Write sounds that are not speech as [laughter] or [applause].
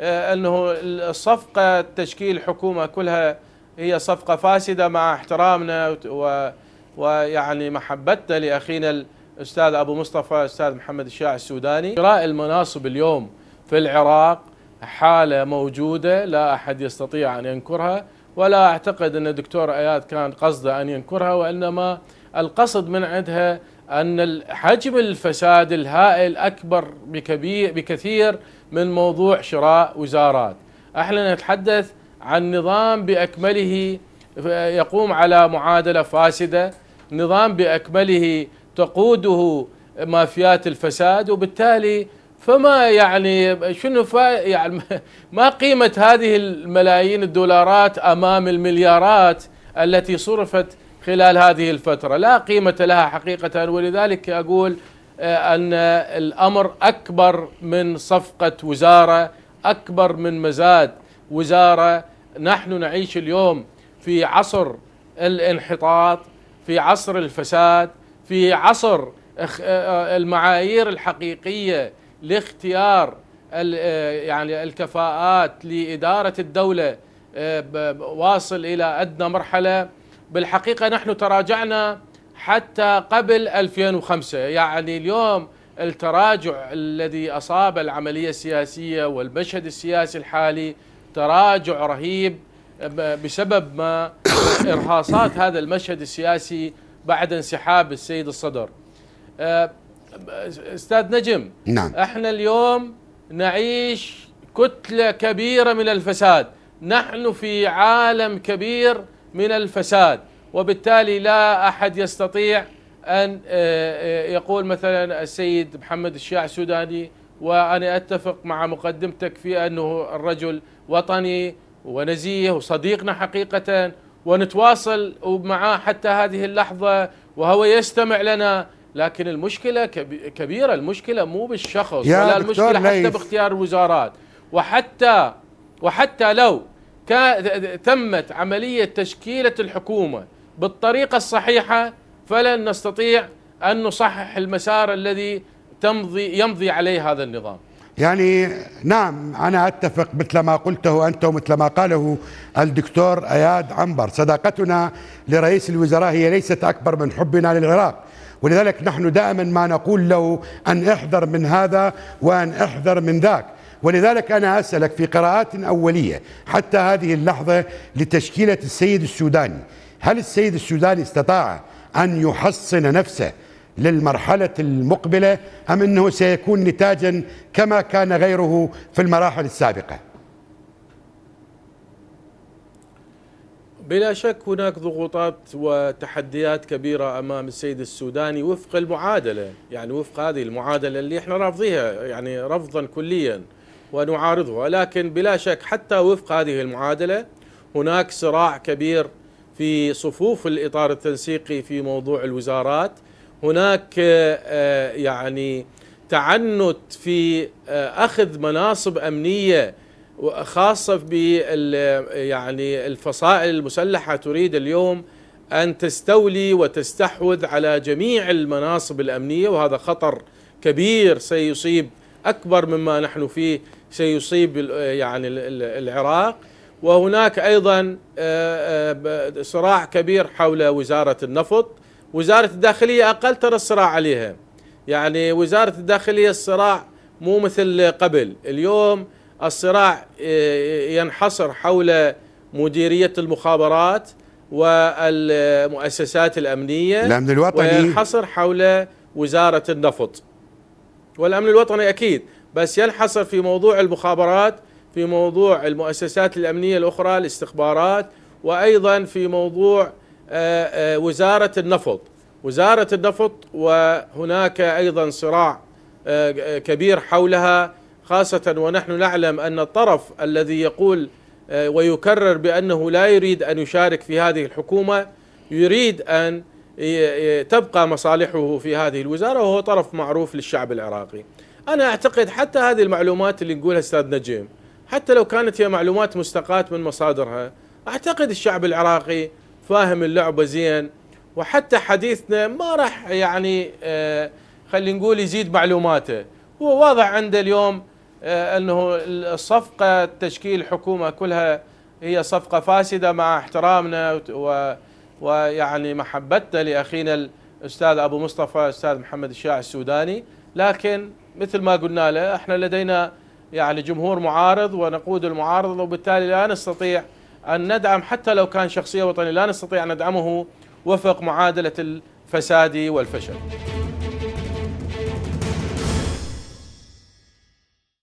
آه، أنه الصفقة تشكيل حكومة كلها هي صفقة فاسدة مع احترامنا و ويعني محبتنا لأخينا الأستاذ أبو مصطفى الأستاذ محمد الشاع السوداني شراء المناصب اليوم في العراق حالة موجودة لا أحد يستطيع أن ينكرها ولا أعتقد أن الدكتور اياد كان قصده أن ينكرها وإنما القصد من عندها أن حجم الفساد الهائل أكبر بكبير بكثير من موضوع شراء وزارات احنا نتحدث عن نظام بأكمله يقوم على معادلة فاسدة نظام بأكمله تقوده مافيات الفساد وبالتالي فما يعني شنو يعني [laughs] ما قيمة هذه الملايين الدولارات أمام المليارات التي صرفت خلال هذه الفترة لا قيمة لها حقيقة ولذلك أقول آه، أن الأمر أكبر من صفقة وزارة أكبر من مزاد وزارة نحن نعيش اليوم في عصر الانحطاط في عصر الفساد في عصر آه، آه، المعايير الحقيقية لاختيار يعني الكفاءات لإدارة الدولة واصل إلى أدنى مرحلة بالحقيقة نحن تراجعنا حتى قبل 2005 يعني اليوم التراجع الذي أصاب العملية السياسية والمشهد السياسي الحالي تراجع رهيب بسبب ما [coughs] إرهاصات هذا المشهد السياسي بعد انسحاب السيد الصدر آه، استاذ نجم نعم. احنا اليوم نعيش كتله كبيره من الفساد نحن في عالم كبير من الفساد وبالتالي لا أحد يستطيع أن آه، آه، يقول مثلا السيد محمد الشيع السوداني وأنا أتفق مع مقدمتك في أنه الرجل وطني ونزيه وصديقنا حقيقة ونتواصل معاه حتى هذه اللحظة وهو يستمع لنا لكن المشكلة كبيرة المشكلة مو بالشخص ولا المشكلة حتى باختيار الوزارات وحتى وحتى لو تمت عملية تشكيلة الحكومة بالطريقة الصحيحة فلن نستطيع أن نصحح المسار الذي تمضي يمضي عليه هذا النظام يعني نعم أنا أتفق مثل ما قلته أنت ومثل ما قاله الدكتور أياد عنبر صداقتنا لرئيس الوزراء هي ليست أكبر من حبنا للعراق ولذلك نحن دائما ما نقول له أن احذر من هذا وأن احذر من ذاك ولذلك أنا أسألك في قراءات أولية حتى هذه اللحظة لتشكيلة السيد السوداني هل السيد السوداني استطاع أن يحصن نفسه للمرحلة المقبلة أم أنه سيكون نتاجا كما كان غيره في المراحل السابقة بلا شك هناك ضغوطات وتحديات كبيرة أمام السيد السوداني وفق المعادلة يعني وفق هذه المعادلة اللي احنا رافضيها يعني رفضا كليا ونعارضها لكن بلا شك حتى وفق هذه المعادلة هناك صراع كبير في صفوف الإطار التنسيقي في موضوع الوزارات هناك آه، آه، يعني تعنت في آه، أخذ مناصب أمنية خاصة بال يعني الفصائل المسلحة تريد اليوم أن تستولي وتستحوذ على جميع المناصب الأمنية وهذا خطر كبير سيصيب أكبر مما نحن فيه سيصيب يعني العراق وهناك ايضا آه، آه، صراع كبير حول وزاره النفط وزاره الداخليه اقل ترى الصراع عليها يعني وزاره الداخليه الصراع مو مثل قبل اليوم الصراع آه، ينحصر حول مديريه المخابرات والمؤسسات الامنيه الامن الوطني وينحصر حول وزاره النفط والامن الوطني اكيد بس ينحصر في موضوع المخابرات في موضوع المؤسسات الأمنية الأخرى الاستخبارات وأيضا في موضوع آه، آه، وزارة النفط وزارة النفط وهناك أيضا صراع آه، كبير حولها خاصة ونحن نعلم أن الطرف الذي يقول ويكرر بأنه لا يريد أن يشارك في هذه الحكومة يريد أن تبقى مصالحه في هذه الوزارة وهو طرف معروف للشعب العراقي انا اعتقد حتى هذه المعلومات اللي نقولها استاذ نجيم حتى لو كانت هي معلومات مستقاة من مصادرها اعتقد الشعب العراقي فاهم اللعبه زين وحتى حديثنا ما راح يعني آه، خلينا نقول يزيد معلوماته هو واضح عنده اليوم آه، انه الصفقه تشكيل حكومه كلها هي صفقه فاسده مع احترامنا و ويعني محبتنا لاخينا الاستاذ ابو مصطفى الاستاذ محمد الشاع السوداني لكن مثل ما قلنا له احنا لدينا يعني جمهور معارض ونقود المعارضة وبالتالي لا نستطيع أن ندعم حتى لو كان شخصية وطنية لا نستطيع أن ندعمه وفق معادلة الفساد والفشل